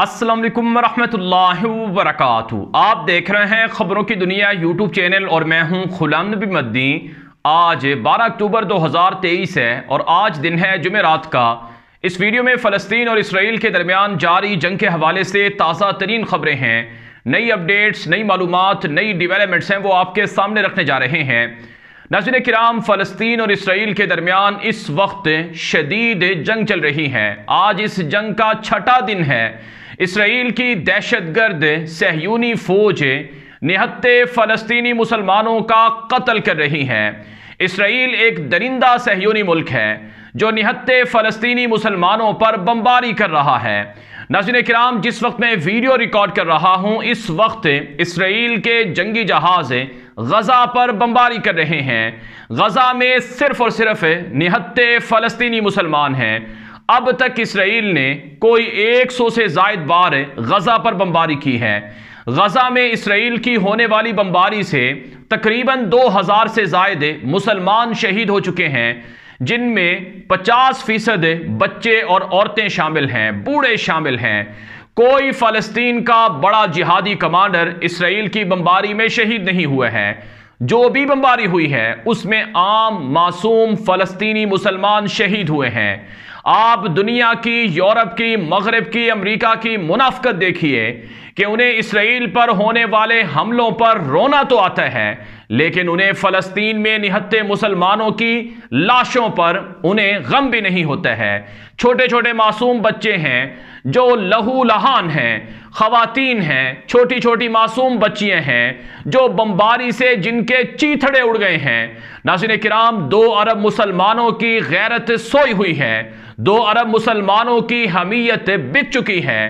असलम वालेकुम वरक आप देख रहे हैं खबरों की दुनिया यूट्यूब चैनल और मैं हूं खुलाम नबी मद्दी आज 12 अक्टूबर 2023 है और आज दिन है जुमेरात का इस वीडियो में फ़लस्तीन और इसराइल के दरमियान जारी जंग के हवाले से ताज़ा तरीन खबरें हैं नई अपडेट्स नई मालूम नई डिवेलपमेंट्स हैं वो आपके सामने रखने जा रहे हैं नजर कराम फ़लस्तीन और इसराइल के दरमियान इस वक्त शदीद जंग चल रही है आज इस जंग का छठा दिन है इसराइल की दहशतगर्द सहयूनी फौज निहत्ते फ़लस्तीनी मुसलमानों का कत्ल कर रही हैं इसराइल एक दरिंदा सहयूनी मुल्क है जो निहत्ते फ़लस्तीनी मुसलमानों पर बमबारी कर रहा है नजर कराम जिस वक्त मैं वीडियो रिकॉर्ड कर रहा हूँ इस वक्त इसराइल के जंगी जहाज़ गज़ा पर बमबारी कर रहे हैं गज़ा में सिर्फ और सिर्फ निहत्ते फ़लस्तीनी मुसलमान हैं अब तक इसराइल ने कोई 100 से जायद बार गजा पर बमबारी की है गजा में इसराइल की होने वाली बमबारी से तकरीबन 2000 से जायद मुसलमान शहीद हो चुके हैं जिनमें 50 फीसद बच्चे और औरतें शामिल हैं बूढ़े शामिल हैं कोई फ़लस्तीन का बड़ा जिहादी कमांडर इसराइल की बमबारी में शहीद नहीं हुए हैं जो भी बमबारी हुई है उसमें आम मासूम फ़लस्तीनी मुसलमान शहीद हुए हैं आप दुनिया की यूरोप की मगरब की अमरीका की मुनाफ्त देखिए कि उन्हें इसराइल पर होने वाले हमलों पर रोना तो आता है लेकिन उन्हें फ़लस्तीन में निहत्ते मुसलमानों की लाशों पर उन्हें गम भी नहीं होता है छोटे छोटे मासूम बच्चे हैं जो लहू लहान हैं खातन हैं छोटी छोटी मासूम बच्चियां हैं जो बम्बारी से जिनके चीथड़े उड़ गए हैं नासिन कराम दो अरब मुसलमानों की गैरत सोई हुई है दो अरब मुसलमानों की हमीयत बिक चुकी है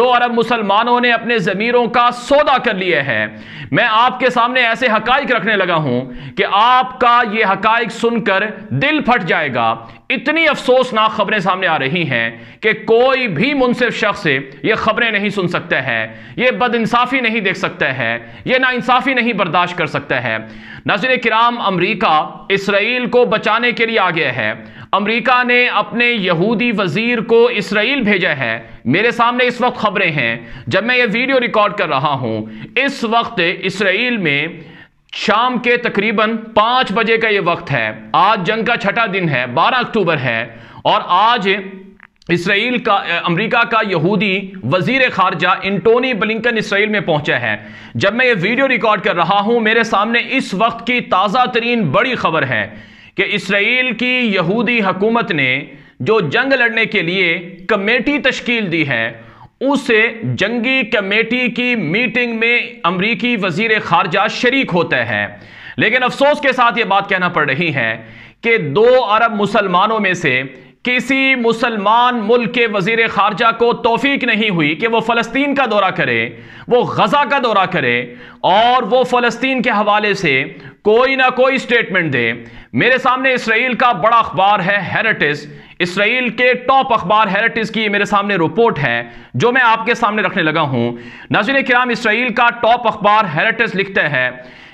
दो अरब मुसलमानों ने अपने अपने ज़मीरों का सौदा कर लिए है मैं आपके सामने ऐसे हकाइक रखने लगा हूं कि आपका यह हकाइक सुनकर दिल फट जाएगा इतनी अफसोसनाक खबरें सामने आ रही हैं कि कोई भी मुनसिफ शख्स ये खबरें नहीं सुन सकता है ये बदइंसाफ़ी नहीं देख सकता है ये नाइंसाफ़ी नहीं बर्दाश्त कर सकता है नजर कराम अमरीका इसराइल को बचाने के लिए आ गया है अमरीका ने अपने यहूदी वजीर को इसराइल भेजा है मेरे सामने इस वक्त खबरें हैं जब मैं ये वीडियो रिकॉर्ड कर रहा हूँ इस वक्त इसराइल में शाम के तकरीबन पाँच बजे का ये वक्त है आज जंग का छठा दिन है बारह अक्टूबर है और आज इसराइल का अमेरिका का यहूदी वजीर खारजा इंटोनी ब्लिंकन इसराइल में पहुंचा है जब मैं ये वीडियो रिकॉर्ड कर रहा हूं मेरे सामने इस वक्त की ताज़ा तरीन बड़ी खबर है कि इसराइल की यहूदी हकूमत ने जो जंग लड़ने के लिए कमेटी तश्कील दी है उस जंगी कमेटी की मीटिंग में अमरीकी वजीर खारजा शरीक होते हैं लेकिन अफसोस के साथ ये बात कहना पड़ रही है कि दो अरब मुसलमानों में से किसी मुसलमान मुल्क के वजीर खारजा को तोफीक नहीं हुई कि वो फ़लस्तीन का दौरा करे वो गज़ा का दौरा करे और वो फ़लस्तीन के हवाले से कोई ना कोई स्टेटमेंट दे मेरे सामने इसराइल का बड़ा अखबार है हेरिटेज इसराइल के टॉप अखबार हेरिटेज की मेरे सामने रिपोर्ट है जो मैं आपके सामने रखने लगा हूं नाजिन कराम इसराइल का टॉप अखबार हेरिटेज लिखता है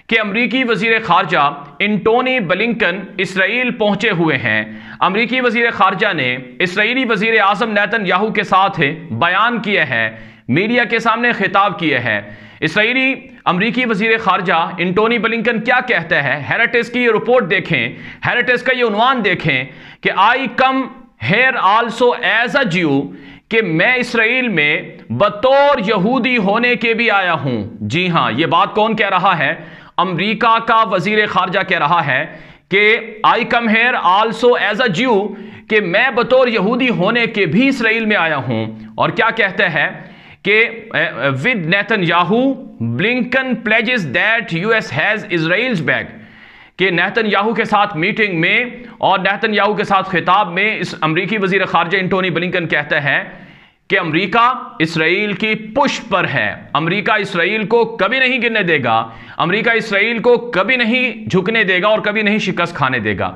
कि अमरीकी वजीर खारजा इंटोनी बलिंकन इसराइल पहुंचे हुए हैं अमरीकी वजीर खारजा ने इसराइली वजीर आजम नैतन याहू के साथ बयान किया है मीडिया के सामने खिताब किया है इसराइली अमरीकी वजीर खारजा इंटोनी बलिंकन क्या कहता है हेरिटेज की ये रिपोर्ट देखें हेरिटेज का ये उनवान देखें कि I come here also as a Jew कि मैं इसराइल में बतौर यहूदी होने के भी आया हूं जी हां यह बात कौन कह रहा है अमरीका का वजीर खारजा कह रहा है कि I come here also as a Jew कि मैं बतौर यहूदी होने के भी इसराइल में आया हूं और क्या कहते हैं कि with Netanyahu Blinken pledges that US has Israel's back कि नहतन याहू के साथ मीटिंग में और नहतन याहू के साथ खिताब में इस अमरीकी वजीर खारजा इंटोनी बलिंकन कहते हैं कि अमरीका इसराइल की पुश पर है अमरीका इसराइल को कभी नहीं गिरने देगा अमरीका इसराइल को कभी नहीं झुकने देगा और कभी नहीं शिकस्त खाने देगा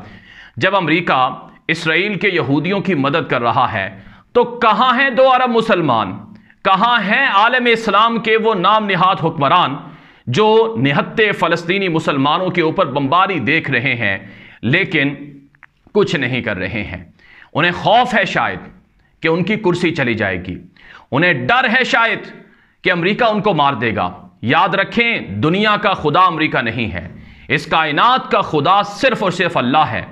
जब अमरीका इसराइल के यहूदियों की मदद कर रहा है तो कहां हैं दो अरब मुसलमान कहां हैं आलम इस्लाम के वो नाम निहाद हुक्मरान जो निहत्ते फ़लस्तीनी मुसलमानों के ऊपर बमबारी देख रहे हैं लेकिन कुछ नहीं कर रहे हैं उन्हें खौफ है शायद कि उनकी कुर्सी चली जाएगी उन्हें डर है शायद कि अमेरिका उनको मार देगा याद रखें दुनिया का खुदा अमेरिका नहीं है इस कायनात का खुदा सिर्फ और सिर्फ अल्लाह है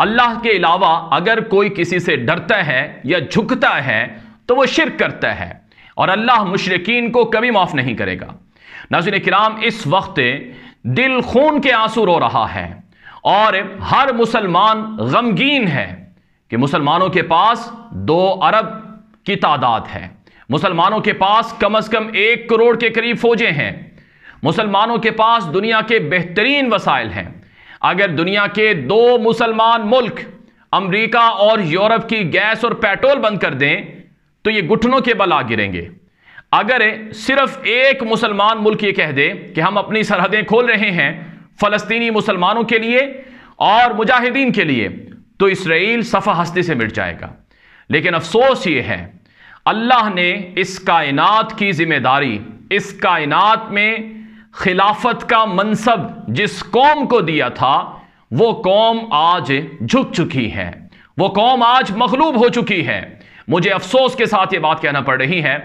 अल्लाह के अलावा अगर कोई किसी से डरता है या झुकता है तो वो शिरक करता है और अल्लाह मुशरकिन को कभी माफ़ नहीं करेगा नाजिन कराम इस वक्त दिल खून के आंसू रो रहा है और हर मुसलमान गमगीन है कि मुसलमानों के पास दो अरब की तादाद है मुसलमानों के पास कम अज कम एक करोड़ के करीब फौजें हैं मुसलमानों के पास दुनिया के बेहतरीन वसाइल हैं अगर दुनिया के दो मुसलमान मुल्क अमरीका और यूरोप की गैस और पेट्रोल बंद कर दें तो ये घुटनों के बल आ गिरेंगे अगर सिर्फ एक मुसलमान मुल्क ये कह दे कि हम अपनी सरहदें खोल रहे हैं फलस्तीनी मुसलमानों के लिए और मुजाहिदीन के लिए तो इसराइल सफ़ा हस्ती से मिट जाएगा लेकिन अफसोस ये है अल्लाह ने इस कायनात की जिम्मेदारी इस कायनात में खिलाफत का मनसब जिस कौम को दिया था वो कौम आज झुक चुकी है वो कौम आज मखलूब हो चुकी है मुझे अफसोस के साथ ये बात कहना पड़ रही है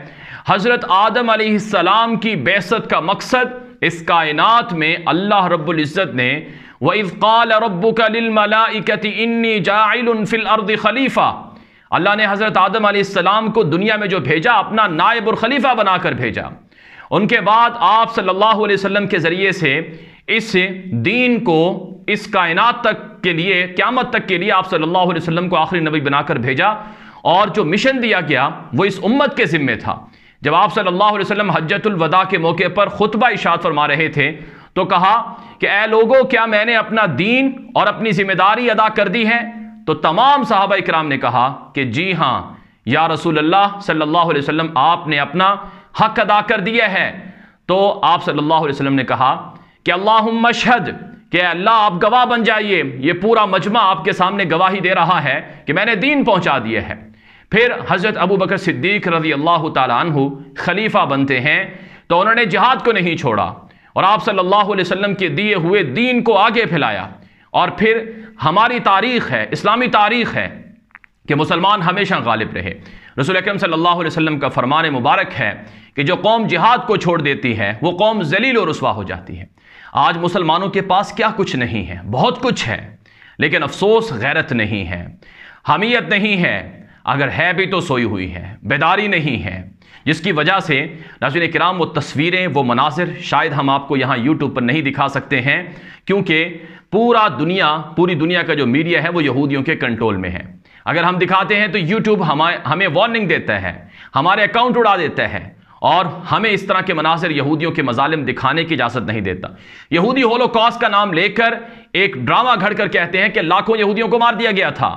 हज़रत आदम सलाम की बेसत का मकसद इस कायनात में अल्लाह रबुल्जत ने वफ़ाल रबुकमलाकती खलीफ़ा अल्लाह ने हज़रत आदम सलाम को दुनिया में जो भेजा अपना नायब और खलीफा बनाकर भेजा उनके बाद आप सल्लल्लाहु अलैहि वसल्लम के ज़रिए से इस दीन को इस कायनात तक के लिए क्यामत तक के लिए आप सल्लल्लाहु अलैहि वसल्लम को आखिरी नबी बनाकर भेजा और जो मिशन दिया गया वो इस उम्मत के ज़िम्मे था जब आप सल्लल्लाहु अलैहि वसल्लम हजतुल वदा के मौके पर खुतबा इशात फरमा रहे थे तो कहा कि ए लोगों क्या मैंने अपना दीन और अपनी जिम्मेदारी अदा कर दी है तो तमाम साहबा इक्राम ने कहा कि जी हाँ या रसूल अल्लाह सल्लल्लाहु अलैहि वसल्लम आपने अपना हक अदा कर दिया है तो आप सल्लल्लाहु अलैहि वसल्लम ने कहा कि अल्लाह मशहद कि अल्लाह आप गवाह बन जाइए ये पूरा मजमा आपके सामने गवाही दे रहा है कि मैंने दीन पहुंचा दिया है फिर हज़रत अबू बकर सिद्दीक रजी अल्लाह तु खलीफा बनते हैं तो उन्होंने जहाद को नहीं छोड़ा और आप सल्लल्लाहु अलैहि वसल्लम के दिए हुए दीन को आगे फैलाया और फिर हमारी तारीख है इस्लामी तारीख है कि मुसलमान हमेशा गालिब रहे रसूल अकरम सल्लल्लाहु अलैहि वसल्लम का फरमान मुबारक है कि जो कौम जिहाद को छोड़ देती है वो कौम जलील और रसवा हो जाती है आज मुसलमानों के पास क्या कुछ नहीं है बहुत कुछ है लेकिन अफसोस गैरत नहीं है हमीयत नहीं है अगर है भी तो सोई हुई है बेदारी नहीं है जिसकी वजह से नाजिन कराम वो तस्वीरें वो मनाजिर शायद हम आपको यहाँ यूट्यूब पर नहीं दिखा सकते हैं क्योंकि पूरा दुनिया पूरी दुनिया का जो मीडिया है वो यहूदियों के कंट्रोल में है अगर हम दिखाते हैं तो यूट्यूब हमारे हमें वार्निंग देता है हमारे अकाउंट उड़ा देता है और हमें इस तरह के मनासर यहूदियों के मजालिम दिखाने की इजाज़त नहीं देता यहूदी होलोकॉस्ट का नाम लेकर एक ड्रामा घड़ कर कहते हैं कि लाखों यहूदियों को मार दिया गया था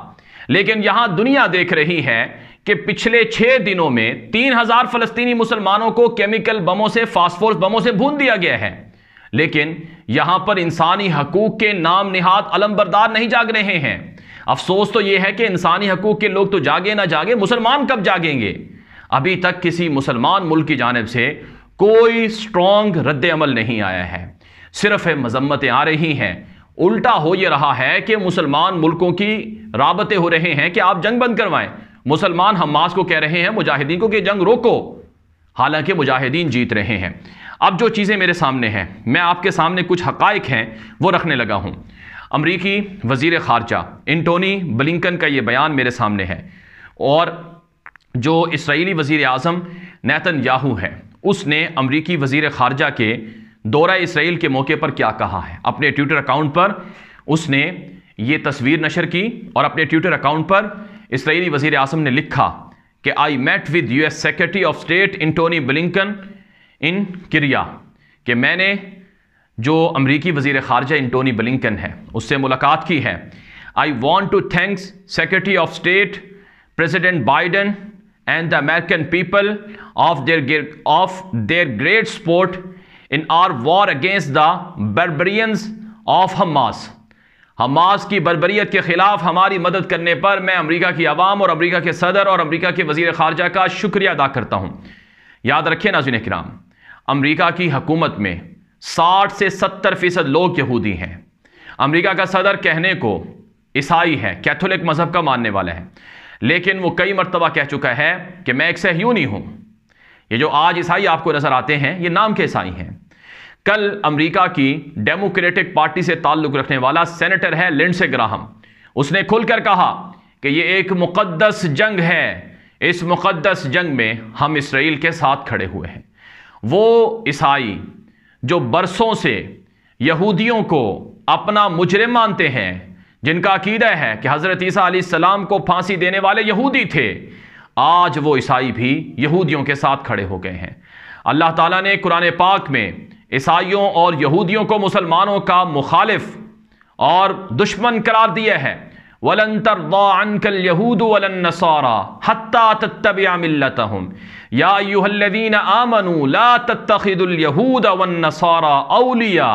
लेकिन यहां दुनिया देख रही है कि पिछले छह दिनों में तीन हजार फलस्तीनी मुसलमानों को केमिकल बमों से फास्फोर्स बमों से भून दिया गया है लेकिन यहां पर इंसानी हकूक के नाम अलम बरदार नहीं जाग रहे हैं अफसोस तो यह है कि इंसानी हकूक के लोग तो जागे ना जागे मुसलमान कब जागेंगे अभी तक किसी मुसलमान मुल्क की जानब से कोई स्ट्रॉन्ग रद्द अमल नहीं आया है सिर्फ मजम्मतें आ रही हैं उल्टा हो ये रहा है कि मुसलमान मुल्कों की राबते हो रहे हैं कि आप जंग बंद करवाएं मुसलमान हमास को कह रहे हैं मुजाहिदीन को कि जंग रोको हालांकि मुजाहिदीन जीत रहे हैं अब जो चीज़ें मेरे सामने हैं मैं आपके सामने कुछ हकाइक हैं वो रखने लगा हूँ अमरीकी वजीर खारजा इंटोनी बलिंकन का ये बयान मेरे सामने है और जो इसराइली वज़ी अजम नैतन याहू है उसने अमरीकी वजीर खारजा के दौरा इसराइल के मौके पर क्या कहा है अपने ट्विटर अकाउंट पर उसने ये तस्वीर नशर की और अपने ट्विटर अकाउंट पर इसराइली वजीर अजम ने लिखा कि I met with US secretary of state Antony Blinken in Kirya कि मैंने जो अमरीकी वजीर खारजा इंटोनी ब्लिंकन है उससे मुलाकात की है I want to thanks secretary of state president Biden and the American people of their of their great support in our war against the barbarians of Hamas Hamas की बरबरीत के ख़िलाफ़ हमारी मदद करने पर मैं अमरीका की आवाम और अमरीका के सदर और अमरीका के वजीर खारजा का शुक्रिया अदा करता हूँ याद रखे नाजिन कराम अमरीका की हकूमत में साठ से सत्तर फ़ीसद लोग यहूदी हैं अमरीका का सदर कहने को ईसाई है कैथोलिक मज़हब का मानने वाला है लेकिन वो कई मरतबा कह चुका है कि मैं एक सहयू नहीं हूँ ये जो आज ईसाई आपको नज़र आते हैं ये नाम के ईसाई हैं कल अमेरिका की डेमोक्रेटिक पार्टी से ताल्लुक रखने वाला सेनेटर है लिंडसे ग्राहम उसने खुलकर कहा कि ये एक मुकद्दस जंग है इस मुकद्दस जंग में हम इसराइल के साथ खड़े हुए हैं वो ईसाई जो बरसों से यहूदियों को अपना मुजरिम मानते हैं जिनका अकीदा है कि हज़रत ईसा सलाम को फांसी देने वाले यहूदी थे आज वो ईसाई भी यहूदियों के साथ खड़े हो गए हैं अल्लाह ताला ने कुरान पाक में ईसाइयों और यहूदियों को मुसलमानों का मुखालिफ और दुश्मन करार दिया है वलंतर तरदाकल यहूद वलन नसारा यादीन आमनु ला तत्तखिदुलयहूद वन अलिया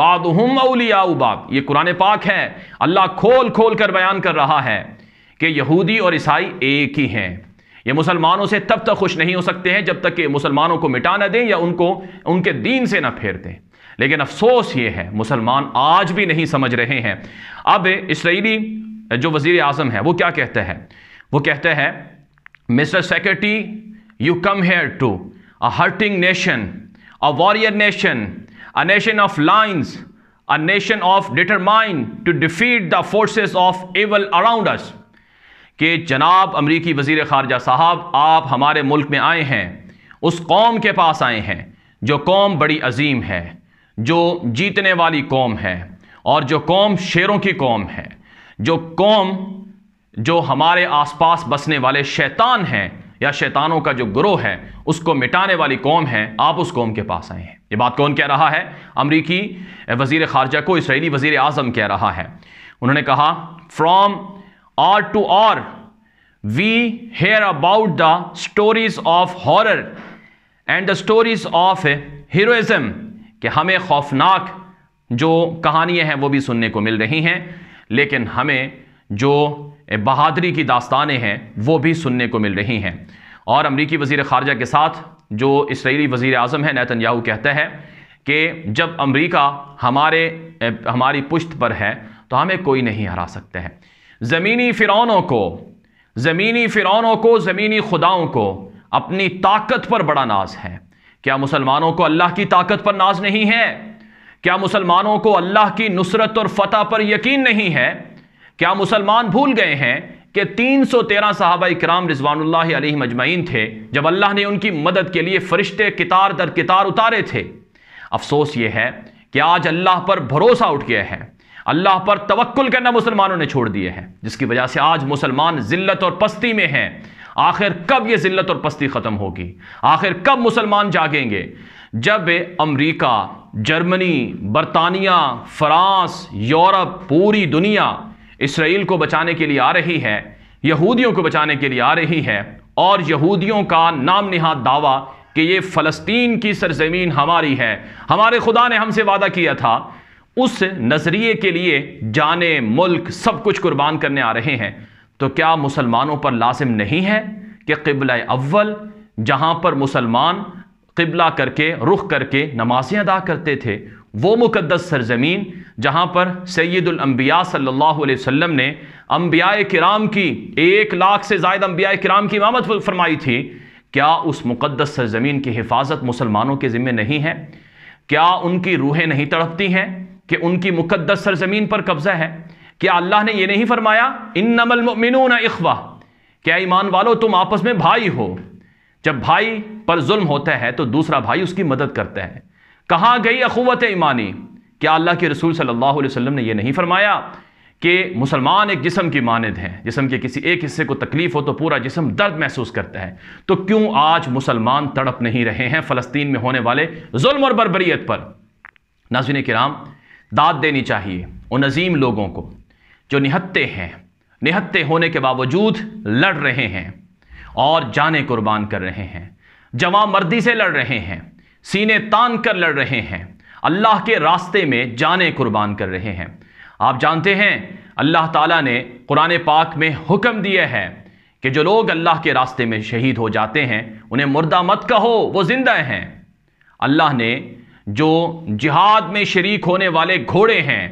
बाद हम अलिया उबाब ये कुरान पाक है अल्लाह खोल खोल कर बयान कर रहा है कि यहूदी और ईसाई एक ही हैं ये मुसलमानों से तब तक खुश नहीं हो सकते हैं जब तक कि मुसलमानों को मिटा ना दें या उनको उनके दीन से ना फेर दें लेकिन अफसोस ये है मुसलमान आज भी नहीं समझ रहे हैं अब इसराइली जो वजीर आजम है वो क्या कहता है वो कहता है mister secretary you come here to a hurting nation a warrior nation a nation of lions a nation of determine to defeat the forces of evil around us कि जनाब अमरीकी वज़ी ख़ारजा साहब आप हमारे मुल्क में आए हैं उस कौम के पास आए हैं जो कौम बड़ी अजीम है जो जीतने वाली कौम है और जो कौम शेरों की कौम है जो कौम जो हमारे आसपास बसने वाले शैतान हैं या शैतानों का जो ग्रोह है उसको मिटाने वाली कौम है आप उस कौम के पास आए हैं ये बात कौन कह रहा है अमरीकी वजीर ख़ारजा को इसराइली वज़ी अज़म कह रहा है उन्होंने कहा from or to or we hear about the stories of horror and the stories of heroism कि हमें खौफनाक जो कहानियां हैं वो भी सुनने को मिल रही हैं लेकिन हमें जो बहादरी की दास्तानें हैं वो भी सुनने को मिल रही हैं और अमरीकी वजीर ख़ारजा के साथ जो इसराइली वजीर अजम है नैतन याहू कहता है कि जब अमरीका हमारे हमारी पुश्त पर है तो हमें कोई नहीं हरा सकते हैं ज़मीनी फ़िरौनों को ज़मीनी फ़िरौनों को ज़मीनी खुदाओं को अपनी ताकत पर बड़ा नाज है क्या मुसलमानों को अल्लाह की ताकत पर नाज नहीं है क्या मुसलमानों को अल्लाह की नुसरत और फतह पर यकीन नहीं है क्या मुसलमान भूल गए हैं कि 313 सौ तेरह साहबा कराम रिजवानल मजमाइन थे जब अल्लाह ने उनकी मदद के लिए फरिश्ते कितार दर कितार उतारे थे अफसोस ये है कि आज अल्लाह पर भरोसा उठ गया है अल्लाह पर तवक्ल करना मुसलमानों ने छोड़ दिए हैं जिसकी वजह से आज मुसलमान जिल्लत और पस्ती में हैं आखिर कब ये जिल्लत और पस्ती ख़त्म होगी आखिर कब मुसलमान जागेंगे जब अमरीका जर्मनी बरतानिया फ्रांस यूरोप पूरी दुनिया इसराइल को बचाने के लिए आ रही है यहूदियों को बचाने के लिए आ रही है और यहूदियों का नाम निहाद दावा कि ये फ़लस्तीन की सरजमीन हमारी है हमारे खुदा ने हमसे वादा किया था उस नज़रिए के लिए जाने मुल्क सब कुछ कुर्बान करने आ रहे हैं तो क्या मुसलमानों पर लाजिम नहीं है कि किबल अव्वल जहां पर मुसलमान किबला करके रुख करके नमाजें अदा करते थे वो मुकदस सरजमीन जहां पर सैदुलम्बिया सल्ला वसम ने अम्बिया कराम की एक लाख से जायद अम्बिया कराम की इमामत फरमाई थी क्या उस मुकदस सरजमीन की हिफाजत मुसलमानों के ज़िम्मे नहीं है क्या उनकी रूहें नहीं तड़पती हैं कि उनकी मुकदस सरजमीन पर कब्जा है क्या अल्लाह ने यह नहीं फरमाया इन नमल मिनून इखवा क्या ईमान वालो तुम आपस में भाई हो जब भाई पर जुल्म होता है तो दूसरा भाई उसकी मदद करता है कहाँ गई अखवत ईमानी क्या अल्लाह के रसूल सल्लल्लाहु अलैहि वसल्लम ने यह नहीं फरमाया कि मुसलमान एक जिसम की मानद हैं जिसम के किसी एक हिस्से को तकलीफ हो तो पूरा जिसम दर्द महसूस करता है तो क्यों आज मुसलमान तड़प नहीं रहे हैं फ़लस्तीन में होने वाले जुल्म और बरबरीत पर नाजिन कराम दाद देनी चाहिए उन अजीम लोगों को जो निहत्ते हैं निहत्ते होने के बावजूद लड़ रहे हैं और जाने कुर्बान कर रहे हैं जवां मर्दी से लड़ रहे हैं सीने तान कर लड़ रहे हैं अल्लाह के रास्ते में जाने कुर्बान कर रहे हैं आप जानते हैं अल्लाह ताला ने कुरान पाक में हुक्म दिया है कि जो लोग अल्लाह के रास्ते में शहीद हो जाते हैं उन्हें मुर्दा मत कहो वो ज़िंदा हैं अल्लाह ने जो जिहाद में शरीक होने वाले घोड़े हैं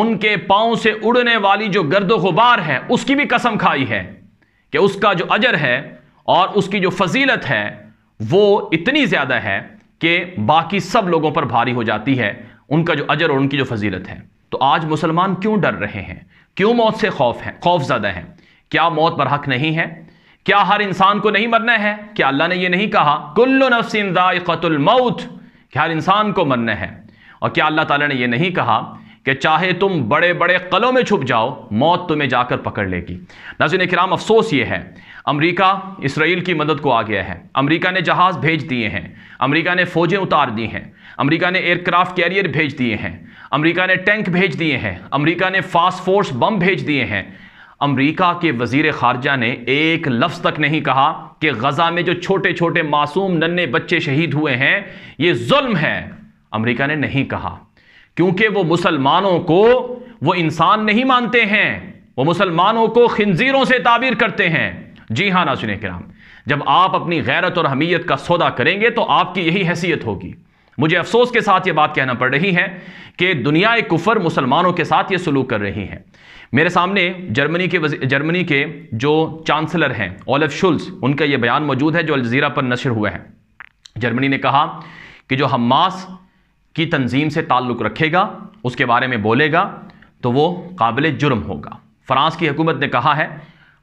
उनके पाओं से उड़ने वाली जो गर्द गुबार है उसकी भी कसम खाई है कि उसका जो अजर है और उसकी जो फजीलत है वो इतनी ज़्यादा है कि बाकी सब लोगों पर भारी हो जाती है उनका जो अजर और उनकी जो फजीलत है तो आज मुसलमान क्यों डर रहे हैं क्यों मौत से खौफ है खौफ ज़्यादा है क्या मौत पर हक नहीं है क्या हर इंसान को नहीं मरना है क्या अल्लाह ने यह नहीं कहा कुल्लु नफ्सिन मौत कि हर इंसान को मरना है और क्या अल्लाह ताला ने यह नहीं कहा कि चाहे तुम बड़े बड़े कलों में छुप जाओ मौत तुम्हें जाकर पकड़ लेगी नाजिन कराम अफसोस ये है अमेरिका इसराइल की मदद को आ गया है अमेरिका ने जहाज़ भेज दिए हैं अमेरिका ने फ़ौजें उतार दी हैं अमेरिका ने एयरक्राफ्ट कैरियर भेज दिए हैं अमेरिका ने टैंक भेज दिए हैं अमेरिका ने फास्ट फोर्स बम भेज दिए हैं अमरीका के वजीर खारजा ने एक लफ्ज़ तक नहीं कहा कि गज़ा में जो छोटे छोटे मासूम नन्हे बच्चे शहीद हुए हैं ये जुल्म है अमेरिका ने नहीं कहा क्योंकि वो मुसलमानों को वो इंसान नहीं मानते हैं वो मुसलमानों को खंजीरों से ताबीर करते हैं जी हां ना नाचने कराम जब आप अपनी गैरत और हमीयत का सौदा करेंगे तो आपकी यही हैसियत होगी मुझे अफसोस के साथ ये बात कहना पड़ रही है कि दुनिया कुफर मुसलमानों के साथ ये सलूक कर रही है मेरे सामने जर्मनी के जर्मनी के जो चांसलर हैं ओलफ शुल्स उनका ये बयान मौजूद है जो अलजीरा पर नशर हुआ है जर्मनी ने कहा कि जो हमास की तंजीम से ताल्लुक़ रखेगा उसके बारे में बोलेगा तो वो काबिल जुर्म होगा फ्रांस की हुकूमत ने कहा है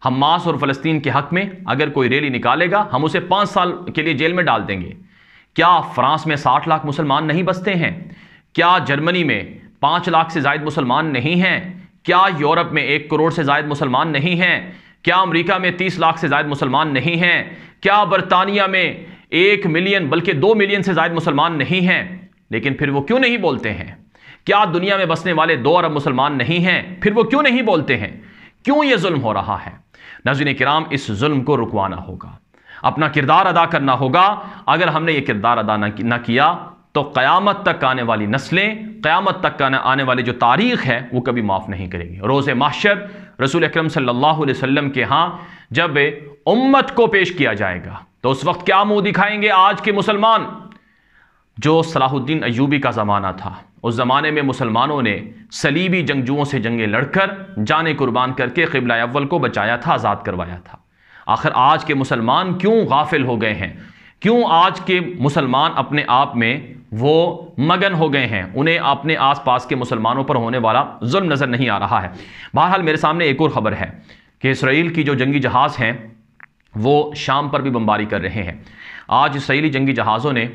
हमास और फ़लस्तीन के हक़ में अगर कोई रैली निकालेगा हम उसे पाँच साल के लिए जेल में डाल देंगे क्या फ्रांस में साठ लाख मुसलमान नहीं बसते हैं क्या जर्मनी में पाँच लाख से ज्यादा मुसलमान नहीं हैं क्या यूरोप में एक करोड़ से ज्यादा मुसलमान नहीं हैं क्या अमेरिका में तीस लाख से ज्यादा मुसलमान नहीं हैं क्या बरतानिया में एक मिलियन बल्कि दो मिलियन से ज्यादा मुसलमान नहीं हैं लेकिन फिर वो क्यों नहीं बोलते हैं क्या दुनिया में बसने वाले दो अरब मुसलमान नहीं हैं फिर वो क्यों नहीं बोलते हैं क्यों ये जुल्म हो रहा है नजीन कराम इस जुल्म को रुकवाना होगा अपना किरदार अदा करना होगा अगर हमने ये किरदार अदा ना किया तो क़यामत तक आने वाली नस्लें क़यामत तक आने वाली जो तारीख़ है वो कभी माफ़ नहीं करेगी रोज़ माशर रसूल अक्रम सल्लल्लाहु के यहाँ जब उम्मत को पेश किया जाएगा तो उस वक्त क्या मुँह दिखाएंगे आज के मुसलमान जो सलाहुद्दीन अयूबी का ज़माना था उस ज़माने में मुसलमानों ने सलीबी जंगजुओं से जंगें लड़कर जाने कुर्बान करके कबला अव्वल को बचाया था आज़ाद करवाया था आखिर आज के मुसलमान क्यों गाफिल हो गए हैं क्यों आज के मुसलमान अपने आप में वो मगन हो गए हैं उन्हें अपने आसपास के मुसलमानों पर होने वाला जुल्म नज़र नहीं आ रहा है बहरहाल मेरे सामने एक और ख़बर है कि इसराइल की जो जंगी जहाज़ हैं वो शाम पर भी बमबारी कर रहे हैं आज इसराइली जंगी जहाज़ों ने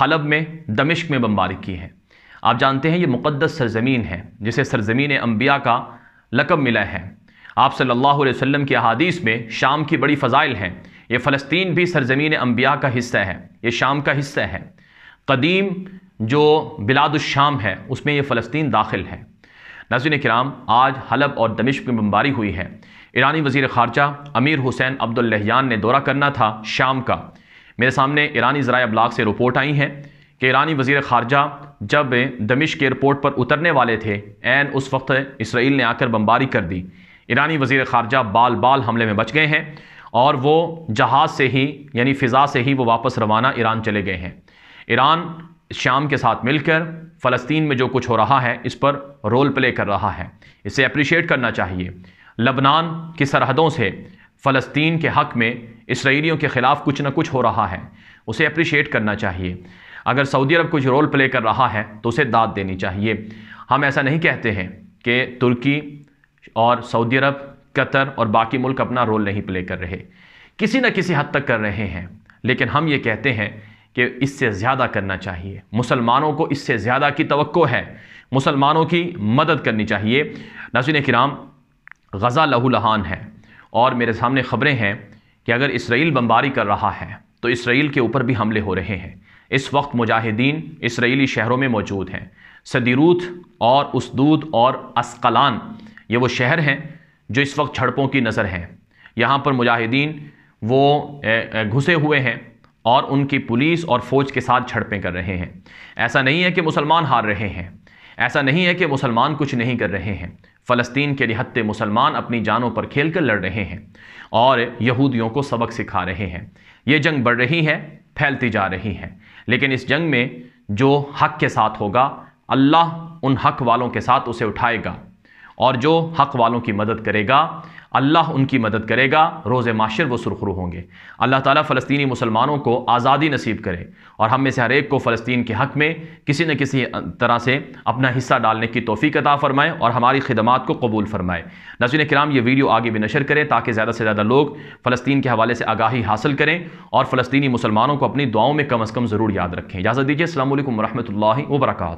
हलब में दमिश्क में बमबारी की है आप जानते हैं ये मुक़दस सरजमीन है जिसे सरजमीन अम्बिया का लकब मिला है आप सल्लल्लाहु अलैहि वसल्लम की अहादीस में शाम की बड़ी फ़ज़ाइल हैं ये फ़लस्तीन भी सरजमीन अम्बिया का हिस्सा है ये शाम का हिस्सा है कदीम जो बिलादुशाम है उसमें ये फ़लस्तीन दाखिल है नाजिन कराम आज हलब और दमिश में बमबारी हुई है ईरानी वजीर खारजा अमीर हुसैन अब्दुल्लहयान ने दौरा करना था शाम का मेरे सामने ईरानी ज़रा अबलाग से रिपोर्ट आई है कि ईरानी वजीर खारजा जब दमिश के एयरपोर्ट पर उतरने वाले थे एन उस वक्त इसराइल ने आकर बमबारी कर दी ईरानी वजीर खारजा बाल बाल हमले में बच गए हैं और वो जहाज़ से ही यानी फ़िज़ा से ही वो वापस रवाना ईरान चले गए हैं ईरान शाम के साथ मिलकर फ़लस्तीन में जो कुछ हो रहा है इस पर रोल प्ले कर रहा है इसे अप्रिशिएट करना चाहिए लबनान की सरहदों से फ़लस्तीन के हक़ में इसराइलियों के ख़िलाफ़ कुछ ना कुछ हो रहा है उसे अप्रिशिएट करना चाहिए अगर सऊदी अरब कुछ रोल प्ले कर रहा है तो उसे दाद देनी चाहिए हम ऐसा नहीं कहते हैं कि तुर्की और सऊदी अरब कतर और बाकी मुल्क अपना रोल नहीं प्ले कर रहे किसी न किसी हद तक कर रहे हैं लेकिन हम ये कहते हैं कि इससे ज़्यादा करना चाहिए मुसलमानों को इससे ज़्यादा की तो है मुसलमानों की मदद करनी चाहिए नाजिन कराम गज़ा लहान है और मेरे सामने ख़बरें हैं कि अगर इसराइल बमबारी कर रहा है तो इसराइल के ऊपर भी हमले हो रहे हैं इस वक्त मुजाहिदीन इसराइली शहरों में मौजूद हैं सदीरूथ और उसदूद और अस्कलान ये वो शहर हैं जो इस वक्त झड़पों की नज़र हैं यहाँ पर मुजाहिदीन वो घुसे हुए हैं और उनकी पुलिस और फौज के साथ झड़पें कर रहे हैं ऐसा नहीं है कि मुसलमान हार रहे हैं ऐसा नहीं है कि मुसलमान कुछ नहीं कर रहे हैं फ़लस्तीन के रिहत मुसलमान अपनी जानों पर खेल कर लड़ रहे हैं और यहूदियों को सबक सिखा रहे हैं ये जंग बढ़ रही है फैलती जा रही है लेकिन इस जंग में जो हक के साथ होगा अल्लाह उन हक वालों के साथ उसे उठाएगा और जो हक वालों की मदद करेगा अल्लाह उनकी मदद करेगा रोज़ माशर वो सुरखरू होंगे अल्लाह ताला फ़लस्तीनी मुसलमानों को आज़ादी नसीब करे और हम में से हर एक को फ़लस्तीन के हक़ में किसी न किसी तरह से अपना हिस्सा डालने की तोफ़ी अता फ़रमाएँ और हमारी खदमात को कबूल फ़रमाए नजीन कराम ये वीडियो आगे भी नशर करें ताकि ज़्यादा से ज़्यादा लोग फ़लस्तीन के हवाले से आगाही हासिल करें और फ़लस्तीनी मुसलमानों को अपनी दुआओं में कम अज़ कम ज़रूर याद रखें इजाज़त दीजिए अल्लाम वरहमल वर्का